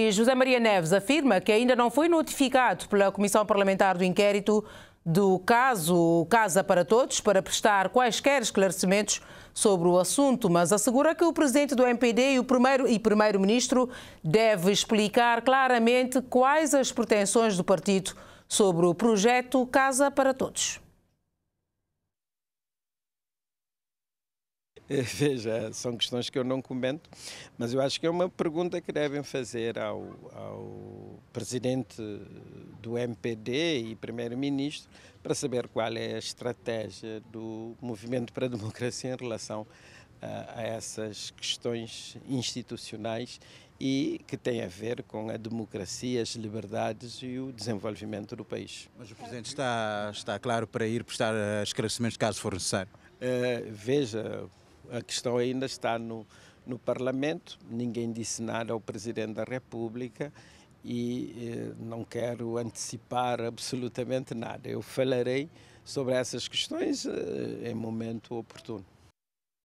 E José Maria Neves afirma que ainda não foi notificado pela Comissão Parlamentar do Inquérito do caso Casa para Todos para prestar quaisquer esclarecimentos sobre o assunto, mas assegura que o presidente do MPD e o primeiro e primeiro-ministro deve explicar claramente quais as pretensões do partido sobre o projeto Casa para Todos. Veja, são questões que eu não comento, mas eu acho que é uma pergunta que devem fazer ao, ao presidente do MPD e primeiro-ministro para saber qual é a estratégia do Movimento para a Democracia em relação a, a essas questões institucionais e que tem a ver com a democracia, as liberdades e o desenvolvimento do país. Mas o Presidente está, está claro para ir prestar eh, esclarecimentos caso for necessário? Uh, veja, a questão ainda está no, no Parlamento, ninguém disse nada ao Presidente da República e eh, não quero antecipar absolutamente nada. Eu falarei sobre essas questões eh, em momento oportuno.